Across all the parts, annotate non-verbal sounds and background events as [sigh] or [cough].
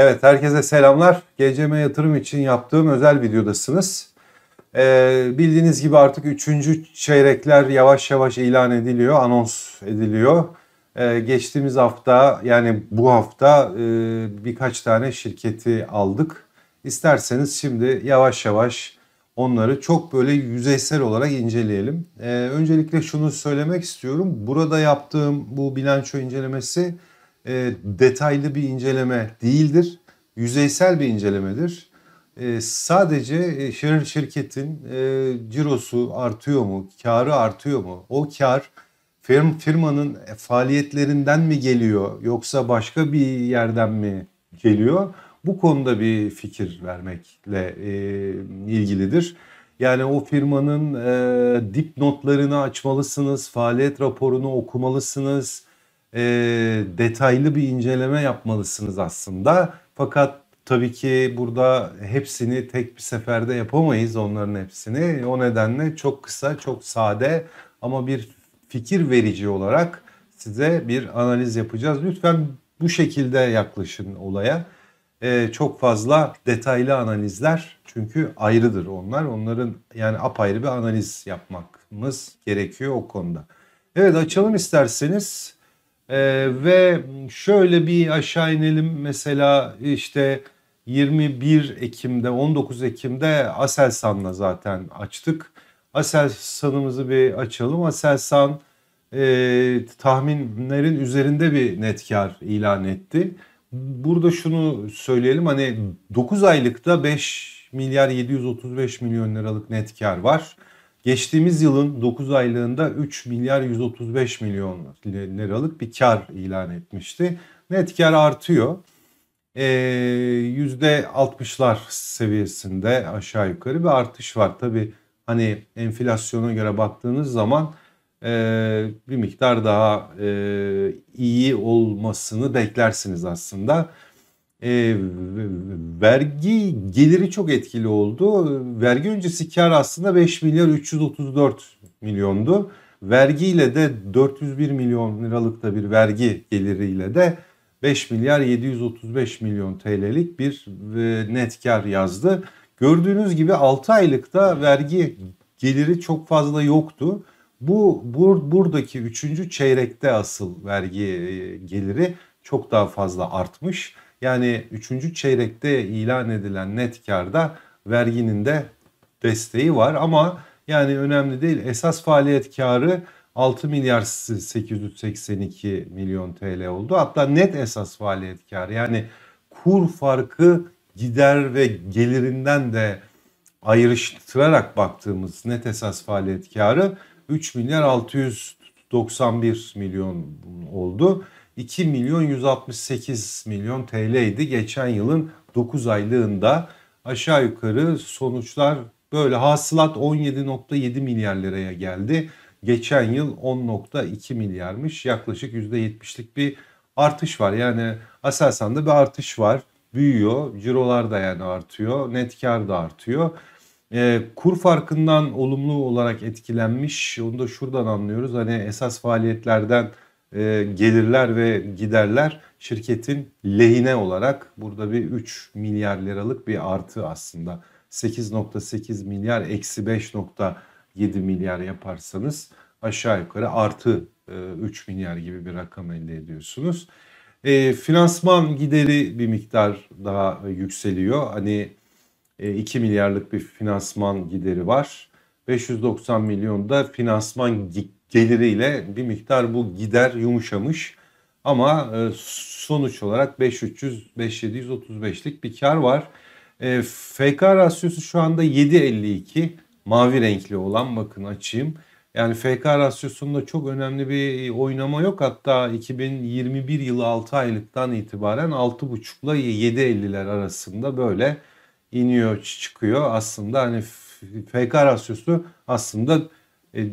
Evet herkese selamlar. GCM yatırım için yaptığım özel videodasınız. Ee, bildiğiniz gibi artık üçüncü çeyrekler yavaş yavaş ilan ediliyor, anons ediliyor. Ee, geçtiğimiz hafta yani bu hafta e, birkaç tane şirketi aldık. İsterseniz şimdi yavaş yavaş onları çok böyle yüzeysel olarak inceleyelim. Ee, öncelikle şunu söylemek istiyorum. Burada yaptığım bu bilanço incelemesi e, detaylı bir inceleme değildir. Yüzeysel bir incelemedir. E, sadece e, şir, şirketin e, cirosu artıyor mu, karı artıyor mu? O kar firm, firmanın faaliyetlerinden mi geliyor yoksa başka bir yerden mi geliyor? Bu konuda bir fikir vermekle e, ilgilidir. Yani o firmanın e, notlarını açmalısınız, faaliyet raporunu okumalısınız, e, detaylı bir inceleme yapmalısınız aslında. Fakat tabii ki burada hepsini tek bir seferde yapamayız onların hepsini. O nedenle çok kısa, çok sade ama bir fikir verici olarak size bir analiz yapacağız. Lütfen bu şekilde yaklaşın olaya. Ee, çok fazla detaylı analizler çünkü ayrıdır onlar. Onların yani apayrı bir analiz yapmamız gerekiyor o konuda. Evet açalım isterseniz. Ee, ve şöyle bir aşağı inelim mesela işte 21 Ekim'de 19 Ekim'de Aselsan'la zaten açtık. Aselsan'ımızı bir açalım. Aselsan e, tahminlerin üzerinde bir net kar ilan etti. Burada şunu söyleyelim hani 9 aylıkta 5 milyar 735 milyon liralık net kar var. Geçtiğimiz yılın 9 aylığında 3 milyar 135 milyon liralık bir kar ilan etmişti. Net kar artıyor. E, ee, %60'lar seviyesinde aşağı yukarı bir artış var. Tabi hani enflasyona göre baktığınız zaman e, bir miktar daha e, iyi olmasını beklersiniz aslında e, vergi geliri çok etkili oldu. Vergi öncesi kar aslında 5 milyar 334 milyondu. Vergiyle de 401 milyon liralıkta bir vergi geliriyle de 5 milyar 735 milyon TL'lik bir e, net kar yazdı. Gördüğünüz gibi 6 aylıkta vergi geliri çok fazla yoktu. Bu bur, buradaki 3. çeyrekte asıl vergi e, geliri çok daha fazla artmış. Yani 3. çeyrekte ilan edilen net karda verginin de desteği var ama yani önemli değil. Esas faaliyet karı 6 milyar 882 milyon TL oldu. Hatta net esas faaliyet karı yani kur farkı gider ve gelirinden de ayrıştırarak baktığımız net esas faaliyet karı 3 milyar 691 milyon oldu. 2 milyon 168 milyon TL idi. Geçen yılın 9 aylığında aşağı yukarı sonuçlar böyle hasılat 17.7 milyar liraya geldi. Geçen yıl 10.2 milyarmış yaklaşık %70'lik bir artış var. Yani Aselsan'da bir artış var büyüyor cirolar da yani artıyor net kar da artıyor. E, kur farkından olumlu olarak etkilenmiş onu da şuradan anlıyoruz hani esas faaliyetlerden e, gelirler ve giderler şirketin lehine olarak burada bir 3 milyar liralık bir artı aslında. 8.8 milyar eksi 5.7 milyar yaparsanız aşağı yukarı artı 3 e, milyar gibi bir rakam elde ediyorsunuz. E, finansman gideri bir miktar daha yükseliyor. Hani e, 2 milyarlık bir finansman gideri var. 590 milyon da finansman geliriyle bir miktar bu gider yumuşamış. Ama e, sonuç olarak 5300 5735'lik bir kar var. E, FK rasyosu şu anda 7.52 mavi renkli olan bakın açayım. Yani FK rasyosunda çok önemli bir oynama yok. Hatta 2021 yılı 6 aylıktan itibaren 6.5 ile 7.50'ler arasında böyle iniyor çıkıyor. Aslında hani FK rasyosu aslında e,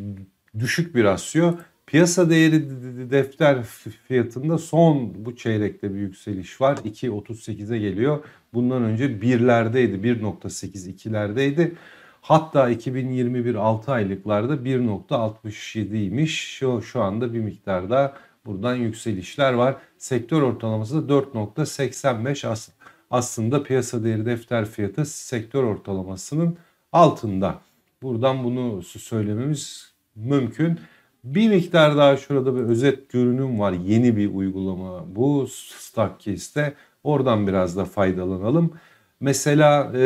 düşük bir rasyo. Piyasa değeri defter fiyatında son bu çeyrekte bir yükseliş var. 2.38'e geliyor. Bundan önce birlerdeydi. 1.8 ikilerdeydi. Hatta 2021 6 aylıklarda 1.67'ymiş. Şu, şu anda bir miktar daha buradan yükselişler var. Sektör ortalaması da 4.85 as aslında piyasa değeri defter fiyatı sektör ortalamasının altında. Buradan bunu söylememiz mümkün. Bir miktar daha şurada bir özet görünüm var. Yeni bir uygulama bu Stackcase'de. Oradan biraz da faydalanalım. Mesela e,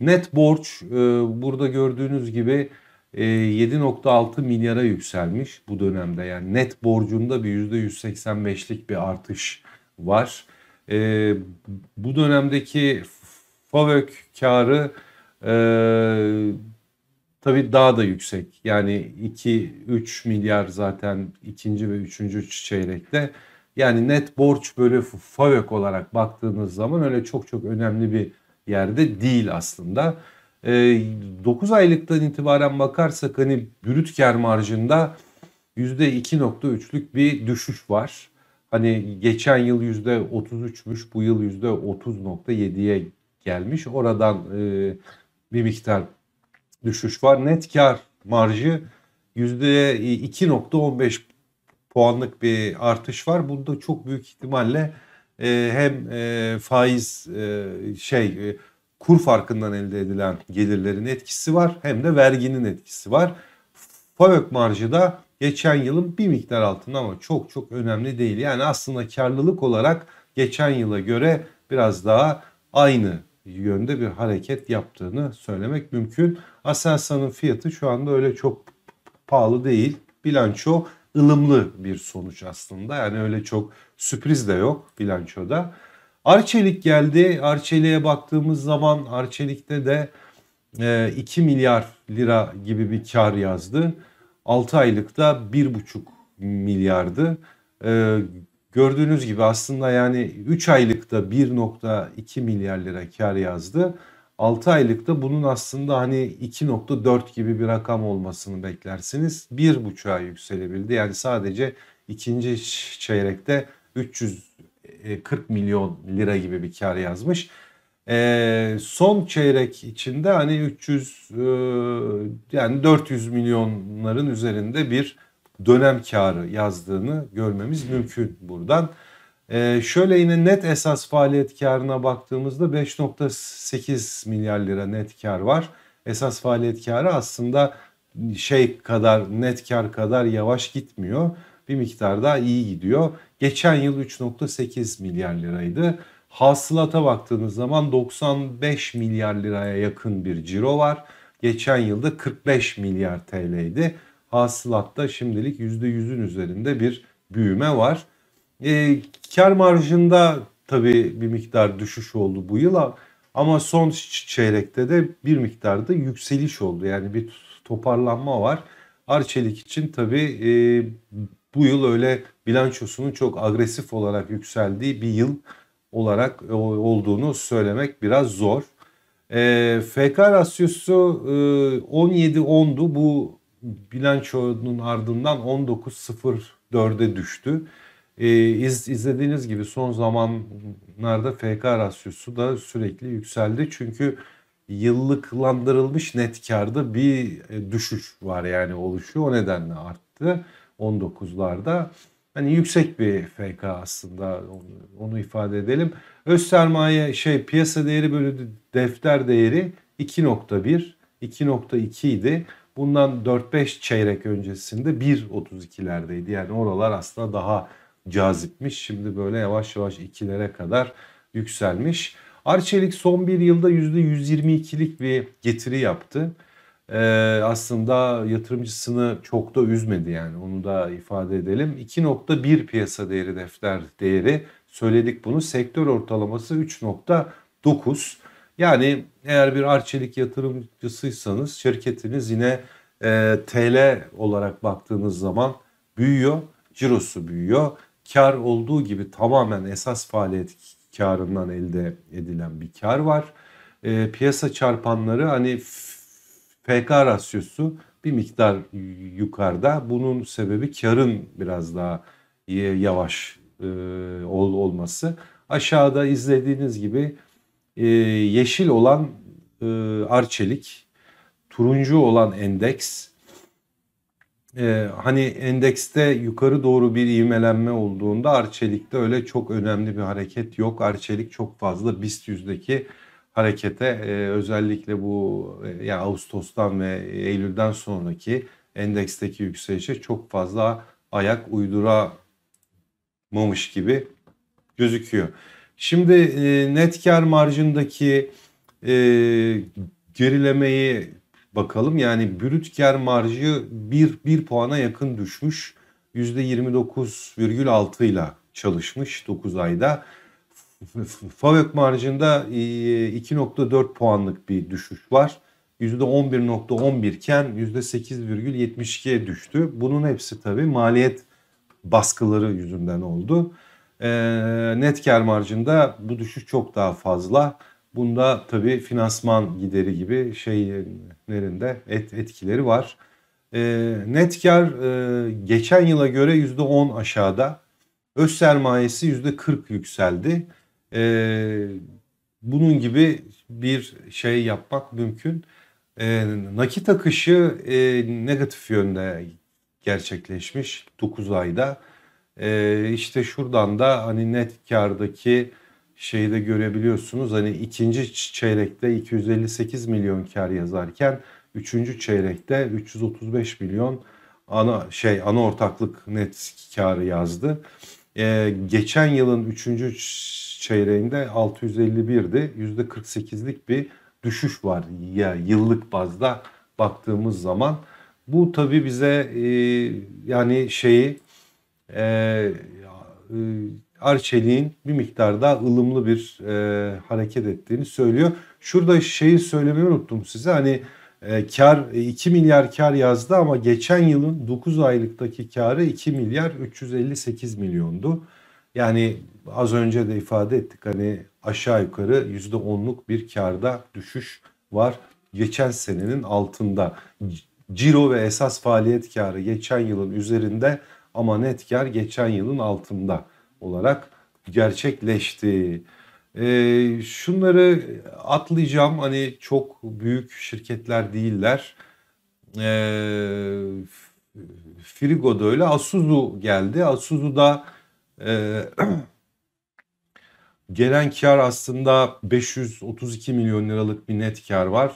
net borç e, burada gördüğünüz gibi e, 7.6 milyara yükselmiş bu dönemde. Yani net borcunda bir %185'lik bir artış var. E, bu dönemdeki FAVÖK karı e, Tabii daha da yüksek. Yani 2-3 milyar zaten ikinci ve üçüncü çeyrekte. Yani net borç bölü FAVÖK e olarak baktığınız zaman öyle çok çok önemli bir yerde değil aslında. E, ee, 9 aylıktan itibaren bakarsak hani brüt kar marjında %2.3'lük bir düşüş var. Hani geçen yıl %33'müş bu yıl %30.7'ye gelmiş. Oradan e, bir miktar düşüş var. Net kar marjı %2.15 puanlık bir artış var. Bunda çok büyük ihtimalle e, hem e, faiz e, şey e, kur farkından elde edilen gelirlerin etkisi var hem de verginin etkisi var. FAVÖK marjı da geçen yılın bir miktar altında ama çok çok önemli değil. Yani aslında karlılık olarak geçen yıla göre biraz daha aynı yönde bir hareket yaptığını söylemek mümkün. Aselsan'ın fiyatı şu anda öyle çok pahalı değil. Bilanço ılımlı bir sonuç aslında. Yani öyle çok sürpriz de yok bilançoda. Arçelik geldi. Arçelik'e baktığımız zaman Arçelik'te de 2 e, milyar lira gibi bir kar yazdı. 6 aylıkta 1,5 milyardı. E, gördüğünüz gibi aslında yani 3 aylıkta 1.2 milyar lira kar yazdı. 6 aylıkta bunun aslında hani 2.4 gibi bir rakam olmasını beklersiniz. 1.5'a yükselebildi. Yani sadece ikinci çeyrekte 340 e, milyon lira gibi bir kar yazmış. E, son çeyrek içinde hani 300 e, yani 400 milyonların üzerinde bir dönem karı yazdığını görmemiz mümkün buradan. Ee, şöyle yine net esas faaliyet karına baktığımızda 5.8 milyar lira net kar var. Esas faaliyet karı aslında şey kadar net kar kadar yavaş gitmiyor. Bir miktar daha iyi gidiyor. Geçen yıl 3.8 milyar liraydı. Hasılata baktığınız zaman 95 milyar liraya yakın bir ciro var. Geçen yılda 45 milyar TL'ydi. Hasılatta şimdilik %100'ün üzerinde bir büyüme var. E, ee, kar marjında tabii bir miktar düşüş oldu bu yıla ama son çeyrekte de bir miktar da yükseliş oldu. Yani bir toparlanma var. Arçelik için tabii e, bu yıl öyle bilançosunun çok agresif olarak yükseldiği bir yıl olarak e, olduğunu söylemek biraz zor. E, FK rasyosu e, 17-10'du. Bu bilançonun ardından 19 19.04'e düştü. E, iz, izlediğiniz gibi son zamanlarda FK rasyosu da sürekli yükseldi. Çünkü yıllıklandırılmış net karda bir e, düşüş var yani oluşuyor. O nedenle arttı 19'larda. Hani yüksek bir FK aslında onu, onu ifade edelim. Öz sermaye şey piyasa değeri bölü defter değeri 2.1, 2.2 idi. Bundan 4-5 çeyrek öncesinde 1.32'lerdeydi. Yani oralar aslında daha cazipmiş. Şimdi böyle yavaş yavaş ikilere kadar yükselmiş. Arçelik son bir yılda %122'lik bir getiri yaptı. Ee, aslında yatırımcısını çok da üzmedi yani onu da ifade edelim. 2.1 piyasa değeri defter değeri söyledik bunu. Sektör ortalaması 3.9. Yani eğer bir Arçelik yatırımcısıysanız şirketiniz yine e, TL olarak baktığınız zaman büyüyor. Cirosu büyüyor kar olduğu gibi tamamen esas faaliyet karından elde edilen bir kar var. E, piyasa çarpanları hani FK rasyosu bir miktar yukarıda. Bunun sebebi karın biraz daha yavaş e, ol, olması. Aşağıda izlediğiniz gibi e, yeşil olan e, Arçelik, turuncu olan Endeks, e, hani endekste yukarı doğru bir ivmelenme olduğunda Arçelik'te öyle çok önemli bir hareket yok. Arçelik çok fazla BIST 100'deki harekete e, özellikle bu e, yani Ağustos'tan ve Eylül'den sonraki endeksteki yükselişe çok fazla ayak uyduramamış gibi gözüküyor. Şimdi e, net kar marjındaki e, gerilemeyi bakalım. Yani brüt kar marjı 1, 1 puana yakın düşmüş. %29,6 ile çalışmış 9 ayda. FAVÖK marjında 2.4 e, puanlık bir düşüş var. %11.11 iken %8,72'ye düştü. Bunun hepsi tabii maliyet baskıları yüzünden oldu. E, net kar marjında bu düşüş çok daha fazla. Bunda tabii finansman gideri gibi şeylerinde et, etkileri var. E, net kar e, geçen yıla göre %10 aşağıda. Öz sermayesi %40 yükseldi. E, bunun gibi bir şey yapmak mümkün. E, nakit akışı e, negatif yönde gerçekleşmiş 9 ayda. E, işte şuradan da hani net kardaki şeyi de görebiliyorsunuz. Hani ikinci çeyrekte 258 milyon kar yazarken üçüncü çeyrekte 335 milyon ana şey ana ortaklık net karı yazdı. Ee, geçen yılın üçüncü çeyreğinde 651'di. %48'lik bir düşüş var ya yıllık bazda baktığımız zaman. Bu tabi bize e, yani şeyi e, e, Arçelik'in bir miktar daha ılımlı bir e, hareket ettiğini söylüyor. Şurada şeyi söylemeyi unuttum size. Hani e, kar 2 e, milyar kar yazdı ama geçen yılın 9 aylıktaki karı 2 milyar 358 milyondu. Yani az önce de ifade ettik hani aşağı yukarı %10'luk bir karda düşüş var. Geçen senenin altında ciro ve esas faaliyet karı geçen yılın üzerinde ama net kar geçen yılın altında olarak gerçekleşti. E, şunları atlayacağım hani çok büyük şirketler değiller. E, Frigo'da öyle Asuzu geldi. Asuzu'da e, [clears throat] gelen kar aslında 532 milyon liralık bir net kar var.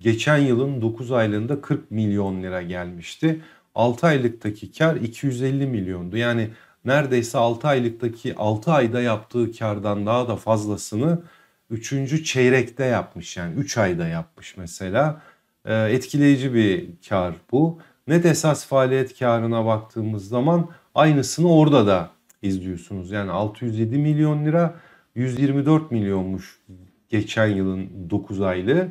Geçen yılın 9 aylığında 40 milyon lira gelmişti. 6 aylıktaki kar 250 milyondu. Yani neredeyse 6 aylıktaki 6 ayda yaptığı kardan daha da fazlasını 3. çeyrekte yapmış yani 3 ayda yapmış mesela. Ee, etkileyici bir kar bu. Net esas faaliyet karına baktığımız zaman aynısını orada da izliyorsunuz. Yani 607 milyon lira 124 milyonmuş geçen yılın 9 aylığı.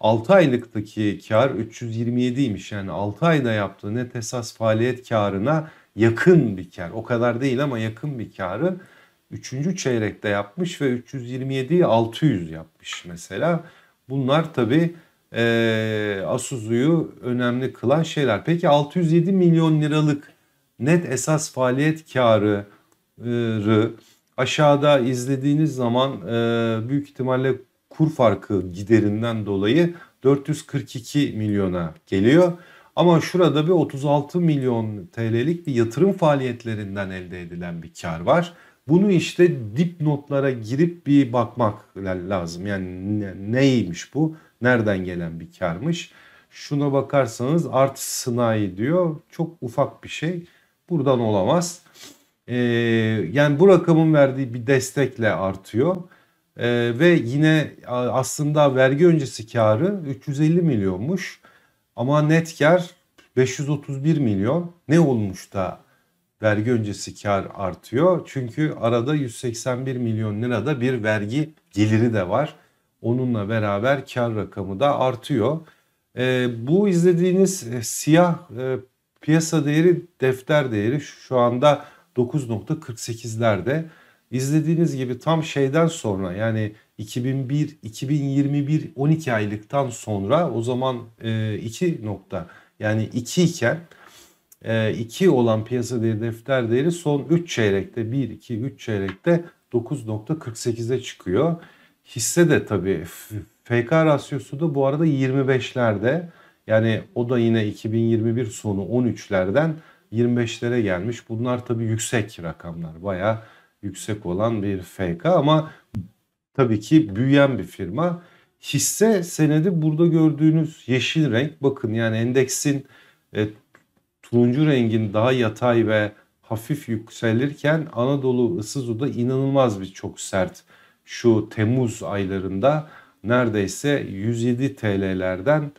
6 aylıktaki kar 327'ymiş. Yani 6 ayda yaptığı net esas faaliyet karına yakın bir kar. O kadar değil ama yakın bir karı 3. çeyrekte yapmış ve 327'yi 600 yapmış mesela. Bunlar tabi e, Asuzu'yu önemli kılan şeyler. Peki 607 milyon liralık net esas faaliyet karı e, aşağıda izlediğiniz zaman e, büyük ihtimalle kur farkı giderinden dolayı 442 milyona geliyor. Ama şurada bir 36 milyon TL'lik bir yatırım faaliyetlerinden elde edilen bir kar var. Bunu işte dipnotlara girip bir bakmak lazım. Yani ne, neymiş bu? Nereden gelen bir karmış? Şuna bakarsanız art sınai diyor. Çok ufak bir şey. Buradan olamaz. Ee, yani bu rakamın verdiği bir destekle artıyor. Ee, ve yine aslında vergi öncesi karı 350 milyonmuş. Ama net kar 531 milyon. Ne olmuş da vergi öncesi kar artıyor? Çünkü arada 181 milyon lirada bir vergi geliri de var. Onunla beraber kar rakamı da artıyor. E, bu izlediğiniz e, siyah e, piyasa değeri defter değeri şu anda 9.48'lerde. İzlediğiniz gibi tam şeyden sonra yani 2001 2021 12 aylıktan sonra o zaman 2 e, nokta yani 2 iken 2 e, olan piyasa değeri defter değeri son 3 çeyrekte 1 2 3 çeyrekte 9.48'e çıkıyor. Hisse de tabii FK rasyosu da bu arada 25'lerde. Yani o da yine 2021 sonu 13'lerden 25'lere gelmiş. Bunlar tabii yüksek rakamlar. Bayağı yüksek olan bir FK ama tabii ki büyüyen bir firma. Hisse senedi burada gördüğünüz yeşil renk bakın yani endeksin e, turuncu rengin daha yatay ve hafif yükselirken Anadolu Isuzu'da inanılmaz bir çok sert şu Temmuz aylarında neredeyse 107 TL'lerden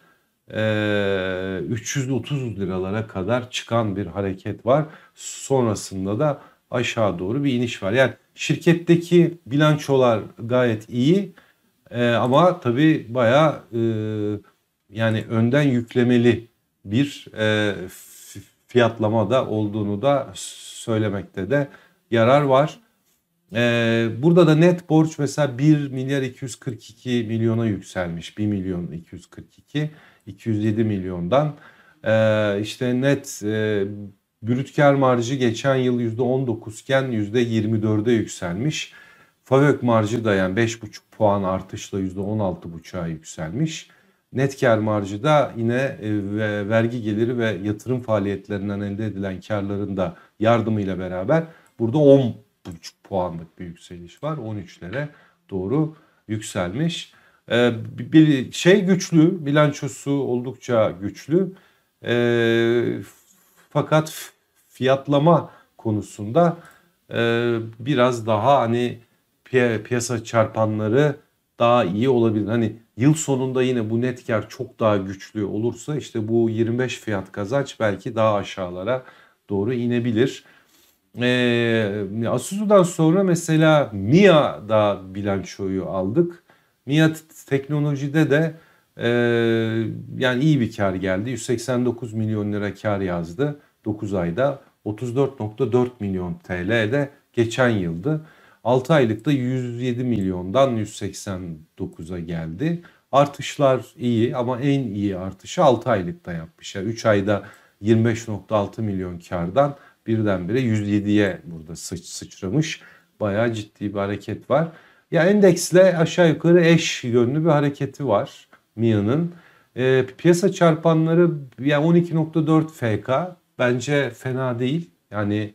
e, 330 liralara kadar çıkan bir hareket var. Sonrasında da aşağı doğru bir iniş var. Yani şirketteki bilançolar gayet iyi e, ama tabii baya e, yani önden yüklemeli bir e, fiyatlama da olduğunu da söylemekte de yarar var. Ee, burada da net borç mesela 1 milyar 242 milyona yükselmiş. 1 milyon 242, 207 milyondan. Ee, işte net e, Brüt kar marjı geçen yıl %19 iken %24'e yükselmiş. Favök marjı da yani 5,5 puan artışla %16,5'a yükselmiş. Net kar marjı da yine e, vergi geliri ve yatırım faaliyetlerinden elde edilen karların da yardımıyla beraber burada 10,5 puanlık bir yükseliş var. 13'lere doğru yükselmiş. E, bir şey güçlü, bilançosu oldukça güçlü. E, fakat fiyatlama konusunda e, biraz daha hani piy piyasa çarpanları daha iyi olabilir. Hani yıl sonunda yine bu net kar çok daha güçlü olursa işte bu 25 fiyat kazanç belki daha aşağılara doğru inebilir. Ee, Asusu'dan sonra mesela MIA da bilançoyu aldık. MIA teknolojide de ee, yani iyi bir kar geldi. 189 milyon lira kar yazdı 9 ayda. 34.4 milyon TL de geçen yıldı. 6 aylıkta 107 milyondan 189'a geldi. Artışlar iyi ama en iyi artışı 6 aylıkta yapmış. Yani 3 ayda 25.6 milyon kardan birdenbire 107'ye burada sıç, sıçramış. Bayağı ciddi bir hareket var. Ya endeksle aşağı yukarı eş yönlü bir hareketi var. Mia'nın. E, piyasa çarpanları yani 12.4 FK bence fena değil. Yani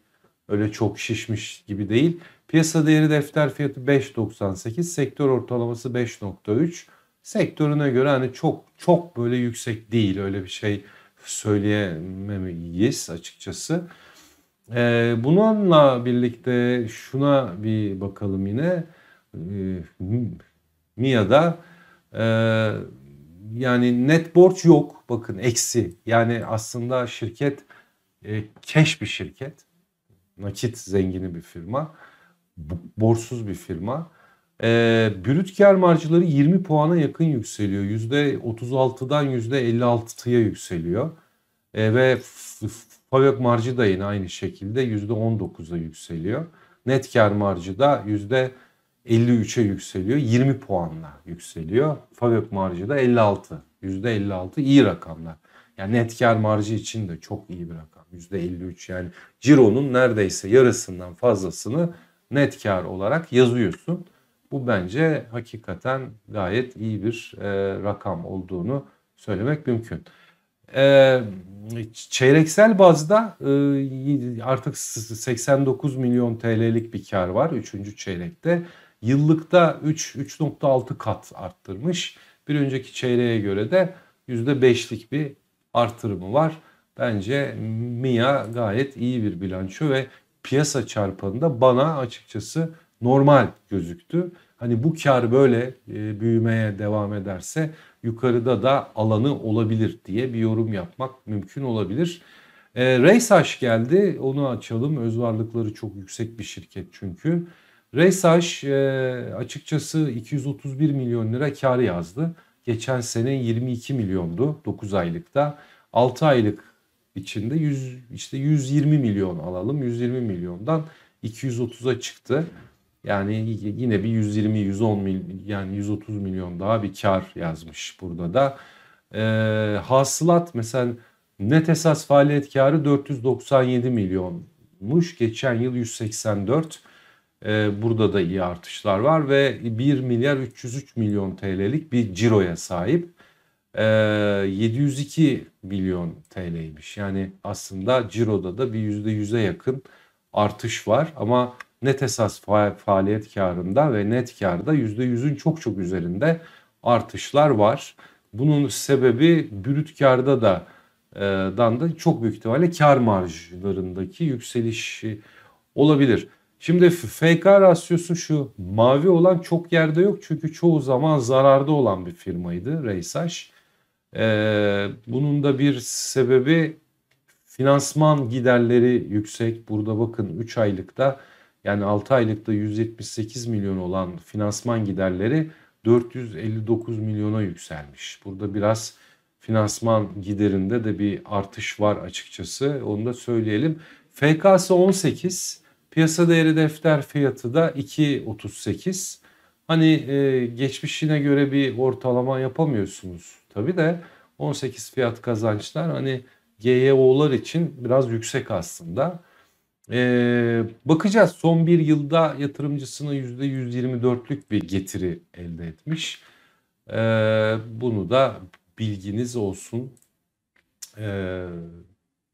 öyle çok şişmiş gibi değil. Piyasa değeri defter fiyatı 5.98, sektör ortalaması 5.3. Sektörüne göre hani çok çok böyle yüksek değil öyle bir şey söyleyemeyiz açıkçası. Ee, bununla birlikte şuna bir bakalım yine. Ee, Mia'da e, yani net borç yok. Bakın eksi. Yani aslında şirket e, keş bir şirket. Nakit zengini bir firma. Borçsuz bir firma. E, brüt kar marjları 20 puana yakın yükseliyor. %36'dan %56'ya yükseliyor. E, ve fabrik marjı da yine aynı şekilde %19'a yükseliyor. Net kar marjı da %56 53'e yükseliyor. 20 puanla yükseliyor. Fabök marjı da 56. %56 iyi rakamlar. Yani net kar marjı için de çok iyi bir rakam. %53 yani cironun neredeyse yarısından fazlasını net kar olarak yazıyorsun. Bu bence hakikaten gayet iyi bir e, rakam olduğunu söylemek mümkün. E, çeyreksel bazda e, artık 89 milyon TL'lik bir kar var 3. çeyrekte. Yıllıkta 3-3.6 kat arttırmış. Bir önceki çeyreğe göre de %5'lik bir artırımı var. Bence MIA gayet iyi bir bilanço ve piyasa çarpanında bana açıkçası normal gözüktü. Hani bu kar böyle e, büyümeye devam ederse yukarıda da alanı olabilir diye bir yorum yapmak mümkün olabilir. E, Reysaş geldi onu açalım Özvarlıkları çok yüksek bir şirket çünkü. Reysaş e, açıkçası 231 milyon lira kar yazdı. Geçen sene 22 milyondu 9 aylıkta. 6 aylık içinde 100, işte 120 milyon alalım. 120 milyondan 230'a çıktı. Yani yine bir 120 110 milyon yani 130 milyon daha bir kar yazmış burada da. Ee, hasılat mesela net esas faaliyet karı 497 milyonmuş. Geçen yıl 184. Ee, burada da iyi artışlar var ve 1 milyar 303 milyon TL'lik bir ciroya sahip. 702 ee, milyon TL'ymiş. Yani aslında ciroda da bir %100'e yakın artış var ama net esas faaliyet karında ve net karda %100'ün çok çok üzerinde artışlar var. Bunun sebebi brüt karda da e, dan da çok büyük ihtimalle kar marjlarındaki yükseliş olabilir. Şimdi FK rasyosu şu mavi olan çok yerde yok çünkü çoğu zaman zararda olan bir firmaydı Reysaş. Ee, bunun da bir sebebi finansman giderleri yüksek. Burada bakın 3 aylıkta yani 6 aylıkta 178 milyon olan finansman giderleri 459 milyona yükselmiş. Burada biraz finansman giderinde de bir artış var açıkçası onu da söyleyelim. FK'sı 18 Piyasa değeri defter fiyatı da 2.38. Hani e, geçmişine göre bir ortalama yapamıyorsunuz. Tabi de 18 fiyat kazançlar hani GYO'lar için biraz yüksek aslında. Ee, bakacağız son bir yılda yatırımcısına %124'lük bir getiri elde etmiş. Ee, bunu da bilginiz olsun. Ee,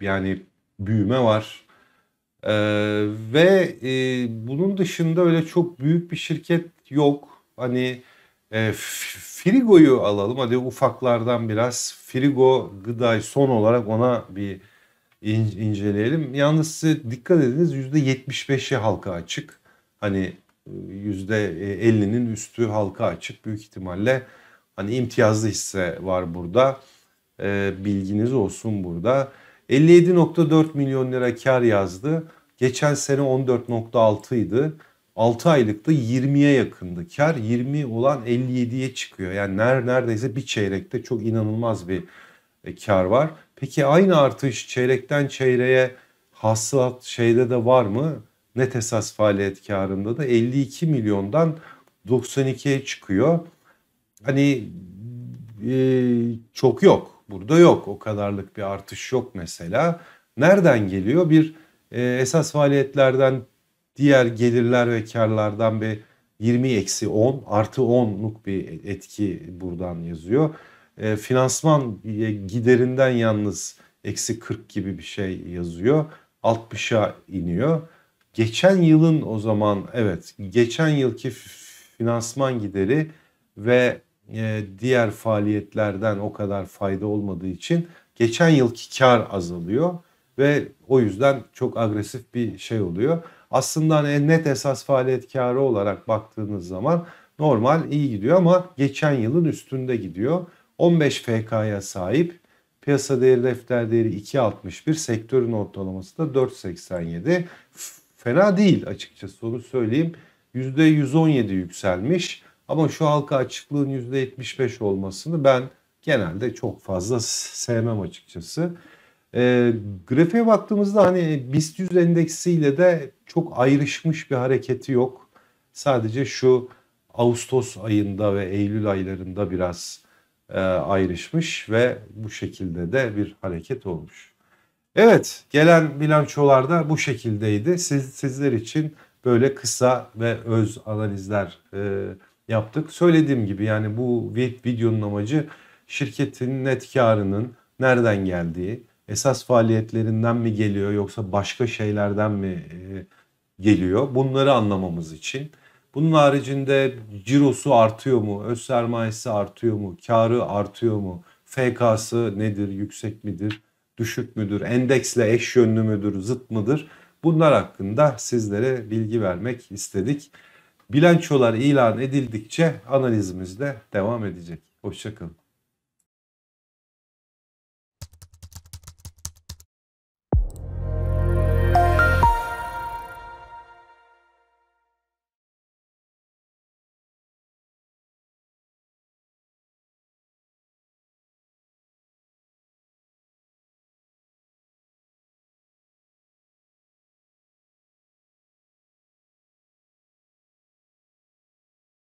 yani büyüme var ee, ve e, bunun dışında öyle çok büyük bir şirket yok. Hani e, Frigo'yu alalım. Hadi ufaklardan biraz Frigo gıdayı son olarak ona bir in, inceleyelim. Yalnız dikkat ediniz %75'i halka açık. Hani %50'nin e, üstü halka açık büyük ihtimalle. Hani imtiyazlı hisse var burada. E, bilginiz olsun burada. 57.4 milyon lira kar yazdı. Geçen sene 14.6 idi. 6 aylıkta 20'ye yakındı. Kar 20 olan 57'ye çıkıyor. Yani neredeyse bir çeyrekte çok inanılmaz bir e, kar var. Peki aynı artış çeyrekten çeyreğe hasılat şeyde de var mı? Net esas faaliyet karında da 52 milyondan 92'ye çıkıyor. Hani e, çok yok burada yok. O kadarlık bir artış yok mesela. Nereden geliyor? Bir e, esas faaliyetlerden diğer gelirler ve karlardan bir 20 eksi 10 artı 10'luk bir etki buradan yazıyor. E, finansman giderinden yalnız eksi 40 gibi bir şey yazıyor. 60'a iniyor. Geçen yılın o zaman evet geçen yılki finansman gideri ve ee, diğer faaliyetlerden o kadar fayda olmadığı için geçen yılki kar azalıyor ve o yüzden çok agresif bir şey oluyor. Aslında hani net esas faaliyet karı olarak baktığınız zaman normal iyi gidiyor ama geçen yılın üstünde gidiyor. 15 FK'ya sahip piyasa değeri defter değeri 2.61 sektörün ortalaması da 4.87 fena değil açıkçası onu söyleyeyim %117 yükselmiş ama şu halka açıklığın %75 olmasını ben genelde çok fazla sevmem açıkçası. E, grafiğe baktığımızda hani BIST 100 endeksiyle de çok ayrışmış bir hareketi yok. Sadece şu Ağustos ayında ve Eylül aylarında biraz e, ayrışmış ve bu şekilde de bir hareket olmuş. Evet gelen bilançolar da bu şekildeydi. Siz, sizler için böyle kısa ve öz analizler e, yaptık. Söylediğim gibi yani bu videonun amacı şirketin net karının nereden geldiği, esas faaliyetlerinden mi geliyor yoksa başka şeylerden mi e, geliyor bunları anlamamız için. Bunun haricinde cirosu artıyor mu, öz sermayesi artıyor mu, karı artıyor mu, FK'sı nedir, yüksek midir, düşük müdür, endeksle eş yönlü müdür, zıt mıdır? Bunlar hakkında sizlere bilgi vermek istedik. Bilançolar ilan edildikçe analizimiz de devam edecek. Hoşçakalın.